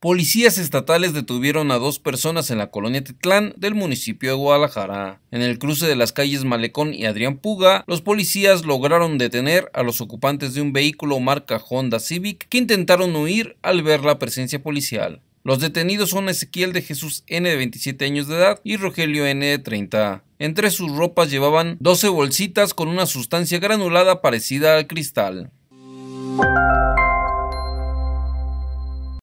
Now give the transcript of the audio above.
Policías estatales detuvieron a dos personas en la colonia Tetlán del municipio de Guadalajara. En el cruce de las calles Malecón y Adrián Puga, los policías lograron detener a los ocupantes de un vehículo marca Honda Civic que intentaron huir al ver la presencia policial. Los detenidos son Ezequiel de Jesús N de 27 años de edad y Rogelio N de 30. Entre sus ropas llevaban 12 bolsitas con una sustancia granulada parecida al cristal.